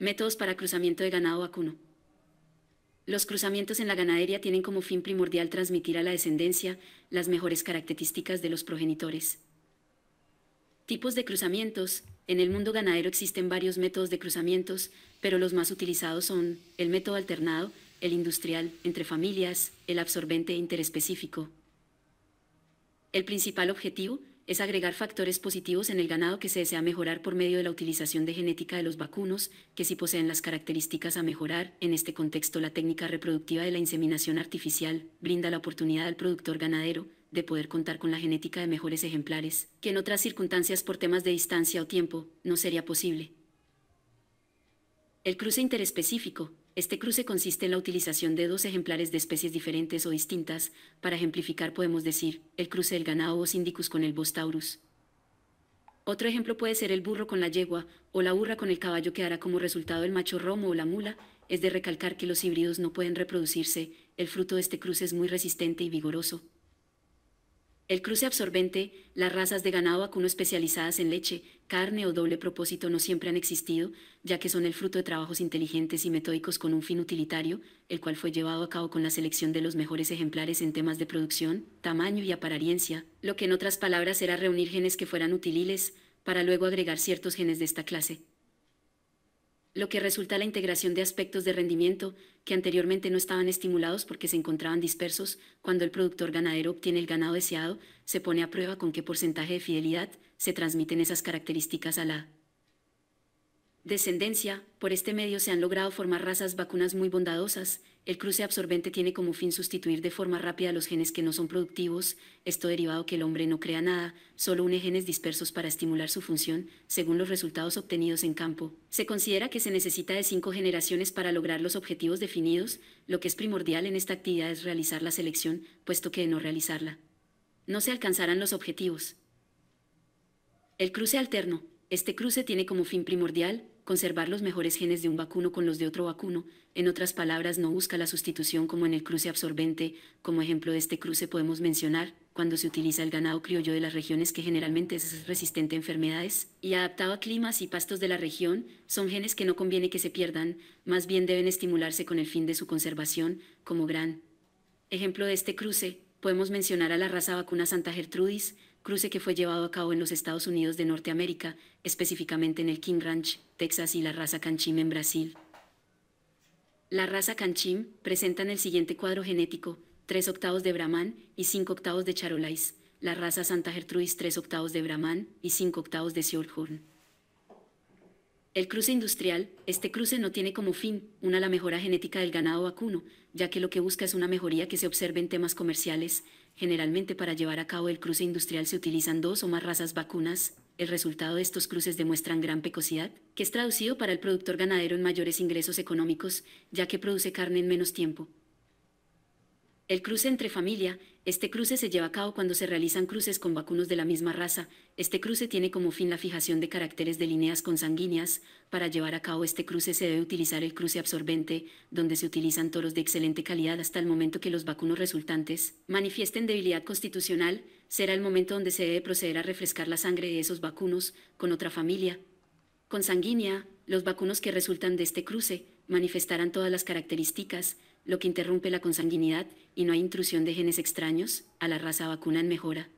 Métodos para cruzamiento de ganado vacuno. Los cruzamientos en la ganadería tienen como fin primordial transmitir a la descendencia las mejores características de los progenitores. Tipos de cruzamientos. En el mundo ganadero existen varios métodos de cruzamientos, pero los más utilizados son el método alternado, el industrial, entre familias, el absorbente interespecífico. El principal objetivo es agregar factores positivos en el ganado que se desea mejorar por medio de la utilización de genética de los vacunos, que si poseen las características a mejorar. En este contexto, la técnica reproductiva de la inseminación artificial brinda la oportunidad al productor ganadero de poder contar con la genética de mejores ejemplares, que en otras circunstancias por temas de distancia o tiempo no sería posible. El cruce interespecífico, este cruce consiste en la utilización de dos ejemplares de especies diferentes o distintas. Para ejemplificar podemos decir, el cruce del ganado o con el bostaurus. Otro ejemplo puede ser el burro con la yegua o la burra con el caballo que hará como resultado el macho romo o la mula. Es de recalcar que los híbridos no pueden reproducirse, el fruto de este cruce es muy resistente y vigoroso. El cruce absorbente, las razas de ganado vacuno especializadas en leche, carne o doble propósito no siempre han existido, ya que son el fruto de trabajos inteligentes y metódicos con un fin utilitario, el cual fue llevado a cabo con la selección de los mejores ejemplares en temas de producción, tamaño y apariencia, lo que en otras palabras era reunir genes que fueran utililes, para luego agregar ciertos genes de esta clase lo que resulta la integración de aspectos de rendimiento que anteriormente no estaban estimulados porque se encontraban dispersos. Cuando el productor ganadero obtiene el ganado deseado, se pone a prueba con qué porcentaje de fidelidad se transmiten esas características a la descendencia. Por este medio se han logrado formar razas vacunas muy bondadosas, el cruce absorbente tiene como fin sustituir de forma rápida los genes que no son productivos, esto derivado que el hombre no crea nada, solo une genes dispersos para estimular su función, según los resultados obtenidos en campo. Se considera que se necesita de cinco generaciones para lograr los objetivos definidos, lo que es primordial en esta actividad es realizar la selección, puesto que de no realizarla. No se alcanzarán los objetivos. El cruce alterno. Este cruce tiene como fin primordial conservar los mejores genes de un vacuno con los de otro vacuno, en otras palabras no busca la sustitución como en el cruce absorbente, como ejemplo de este cruce podemos mencionar, cuando se utiliza el ganado criollo de las regiones que generalmente es resistente a enfermedades, y adaptado a climas y pastos de la región, son genes que no conviene que se pierdan, más bien deben estimularse con el fin de su conservación, como gran ejemplo de este cruce, podemos mencionar a la raza vacuna Santa Gertrudis, cruce que fue llevado a cabo en los Estados Unidos de Norteamérica, específicamente en el King Ranch, Texas y la raza Canchim en Brasil. La raza Canchim en el siguiente cuadro genético, 3 octavos de Brahman y 5 octavos de Charolais, la raza Santa Gertrudis 3 octavos de Brahman y 5 octavos de Sjolhorn. El cruce industrial, este cruce no tiene como fin una la mejora genética del ganado vacuno, ya que lo que busca es una mejoría que se observe en temas comerciales. Generalmente para llevar a cabo el cruce industrial se utilizan dos o más razas vacunas. El resultado de estos cruces demuestran gran pecosidad, que es traducido para el productor ganadero en mayores ingresos económicos, ya que produce carne en menos tiempo. El cruce entre familia, este cruce se lleva a cabo cuando se realizan cruces con vacunos de la misma raza. Este cruce tiene como fin la fijación de caracteres de líneas consanguíneas. Para llevar a cabo este cruce se debe utilizar el cruce absorbente, donde se utilizan toros de excelente calidad hasta el momento que los vacunos resultantes manifiesten debilidad constitucional. Será el momento donde se debe proceder a refrescar la sangre de esos vacunos con otra familia. Con Consanguínea, los vacunos que resultan de este cruce manifestarán todas las características lo que interrumpe la consanguinidad y no hay intrusión de genes extraños, a la raza vacuna en mejora.